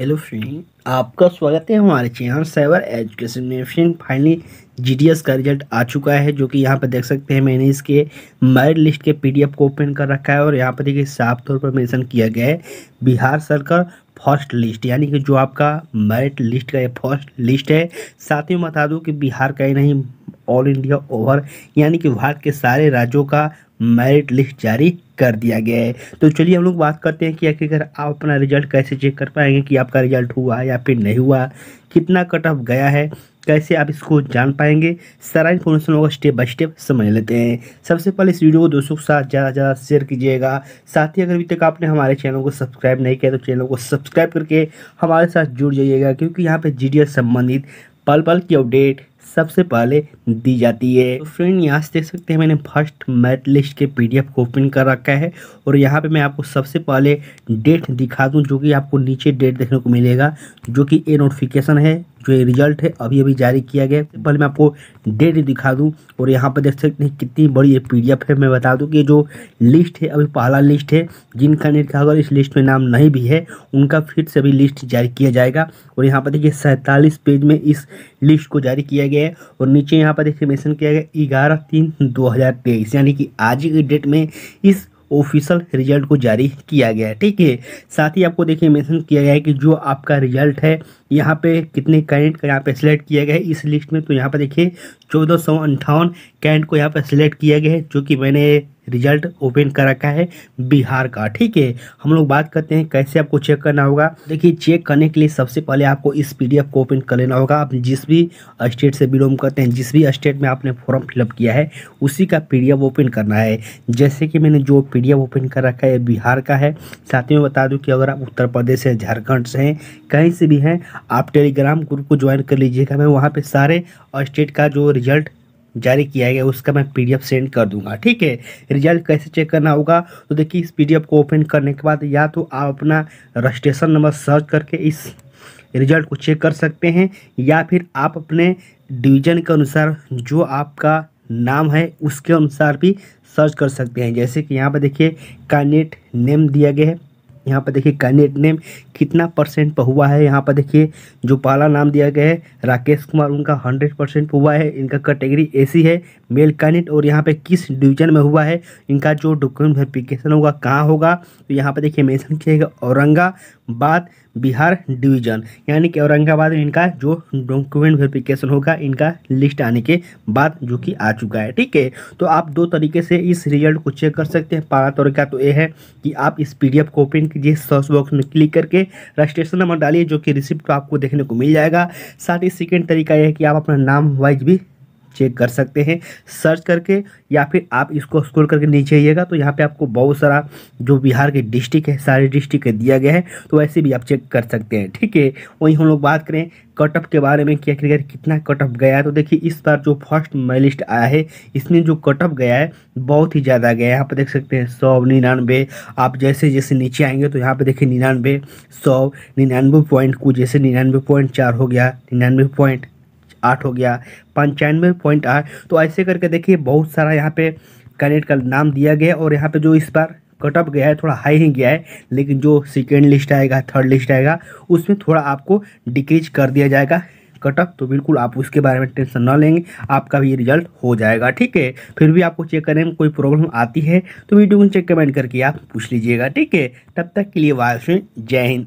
hello friend आपका स्वागत है हमारे चैनल साइबर एजुकेशन में फ्रेंड फाइनली जीडीएस का रिजल्ट आ चुका है जो कि यहाँ पर देख सकते हैं मैंने इसके मेरिट लिस्ट के पीडीएफ को ओपन कर रखा है और यहाँ पर देखिए साफ तौर पर मेंशन किया गया है बिहार सरकार फर्स्ट लिस्ट यानी कि जो आपका मेरिट लिस्ट का ये फर्स्ट लिस्ट है साथ ही बता दूँ कि बिहार का ही नहीं ऑल इंडिया ओवर यानी कि भारत के सारे राज्यों का मेरिट लिस्ट जारी कर दिया गया है तो चलिए हम लोग बात करते हैं कि आखिरकार आप अपना रिजल्ट कैसे चेक कर पाएंगे कि आपका रिजल्ट हुआ या फिर नहीं हुआ कितना कट ऑफ गया है कैसे आप इसको जान पाएंगे सारा इन्फॉर्मेशन होगा स्टेप बाय स्टेप समझ लेते हैं सबसे पहले इस वीडियो को दोस्तों के साथ ज़्यादा से ज़्यादा शेयर कीजिएगा साथ ही अगर अभी तक आपने हमारे चैनल को सब्सक्राइब नहीं किया तो चैनल को सब्सक्राइब करके हमारे साथ जुड़ जाइएगा क्योंकि यहाँ पर जी संबंधित पल पल की अपडेट सबसे पहले दी जाती है तो फ्रेंड यहाँ से देख सकते हैं मैंने फर्स्ट मेरिट लिस्ट के पीडीएफ को ओपन कर रखा है और यहाँ पे मैं आपको सबसे पहले डेट दिखा दूँ जो कि आपको नीचे डेट देखने को मिलेगा जो कि ए नोटिफिकेशन है जो ये रिजल्ट है अभी अभी जारी किया गया है पहले मैं आपको डेट दिखा दूं और यहाँ पर देख सकते हैं कितनी बड़ी ये पीडीएफ है मैं बता दूं कि जो लिस्ट है अभी पहला लिस्ट है जिनका कैंडिडेट का अगर इस लिस्ट में नाम नहीं भी है उनका फिर से अभी लिस्ट जारी किया जाएगा और यहाँ पर देखिए सैंतालीस पेज में इस लिस्ट को जारी किया गया है और नीचे यहाँ पर देखिए मेंशन किया गया ग्यारह तीन 2023 यानी कि आज की डेट में इस ऑफिशियल रिजल्ट को जारी किया गया है ठीक है साथ ही आपको देखिए मेंशन किया गया है कि जो आपका रिजल्ट है यहाँ पे कितने कैंडिडेट का यहाँ पे सिलेक्ट किया गया है इस लिस्ट में तो यहाँ पर देखिए चौदह सौ अंठावन कैंडिडेट को यहाँ पर सिलेक्ट किया गया है जो कि मैंने रिजल्ट ओपन कर रखा है बिहार का ठीक है हम लोग बात करते हैं कैसे आपको चेक करना होगा देखिए चेक करने के लिए सबसे पहले आपको इस पी को ओपन कर लेना होगा आप जिस भी स्टेट से बिलोंग करते हैं जिस भी स्टेट में आपने फॉर्म फिलअप किया है उसी का पी ओपन करना है जैसे कि मैंने जो पी ओपन कर रखा है बिहार का है साथ में बता दूँ कि अगर आप उत्तर प्रदेश हैं झारखंड से हैं कहीं से भी हैं आप टेलीग्राम ग्रुप को ज्वाइन कर लीजिएगा मैं वहाँ पर सारे स्टेट का जो रिजल्ट जारी किया गया उसका मैं पीडीएफ सेंड कर दूंगा ठीक है रिजल्ट कैसे चेक करना होगा तो देखिए इस पीडीएफ को ओपन करने के बाद या तो आप अपना रजिस्ट्रेशन नंबर सर्च करके इस रिजल्ट को चेक कर सकते हैं या फिर आप अपने डिवीजन के अनुसार जो आपका नाम है उसके अनुसार भी सर्च कर सकते हैं जैसे कि यहाँ पर देखिए कैंडिडेट नेम दिया गया है यहाँ पर देखिए कैंडिडेट नेम कितना परसेंट पर हुआ है यहाँ पर देखिए जो पहला नाम दिया गया है राकेश कुमार उनका हंड्रेड परसेंट हुआ है इनका कैटेगरी एसी है मेल कैंडिडेट और यहाँ पे किस डिवीजन में हुआ है इनका जो डॉक्यूमेंट वेरिफिकेशन होगा कहाँ होगा तो यहाँ पर देखिए मेंशन किया गया औरंगा बाद बिहार डिवीजन यानी कि औरंगाबाद में इनका जो डॉक्यूमेंट वेरिफिकेशन होगा इनका लिस्ट आने के बाद जो कि आ चुका है ठीक है तो आप दो तरीके से इस रिजल्ट को चेक कर सकते हैं पहला तरीका तो ये है कि आप इस पीडीएफ को ओपन कीजिए सर्च बॉक्स में क्लिक करके रजिस्ट्रेशन नंबर डालिए जो कि रिसिप्ट आपको देखने को मिल जाएगा साथ ही सेकेंड तरीका यह है कि आप अपना नाम वाइज भी चेक कर सकते हैं सर्च करके या फिर आप इसको स्क्रॉल करके नीचे आइएगा तो यहाँ पे आपको बहुत सारा जो बिहार के डिस्ट्रिक्ट है सारे डिस्ट्रिक्ट दिया गया है तो वैसे भी आप चेक कर सकते हैं ठीक है वहीं हम लोग बात करें कट ऑफ के बारे में क्या क्या कितना कट ऑफ गया है तो देखिए इस बार जो फर्स्ट माई लिस्ट आया है इसमें जो कट ऑफ गया है बहुत ही ज़्यादा गया है यहाँ पर देख सकते हैं सौ निन्यानवे आप जैसे जैसे नीचे आएंगे तो यहाँ पर देखिए निन्यानवे सौ निन्यानवे पॉइंट को जैसे निन्यानवे पॉइंट चार हो गया निन्यानवे पॉइंट आठ हो गया पंचानवे पॉइंट आठ तो ऐसे करके देखिए बहुत सारा यहाँ पे कैंडिडेट का नाम दिया गया और यहाँ पे जो इस बार कट गया है थोड़ा हाई ही गया है लेकिन जो सेकेंड लिस्ट आएगा थर्ड लिस्ट आएगा उसमें थोड़ा आपको डिक्रीज कर दिया जाएगा कट तो बिल्कुल आप उसके बारे में टेंशन ना लेंगे आपका भी रिजल्ट हो जाएगा ठीक है फिर भी आपको चेक करने में कोई प्रॉब्लम आती है तो वीडियो को चेक कमेंट करके आप पूछ लीजिएगा ठीक है तब तक के लिए वायु जय हिंद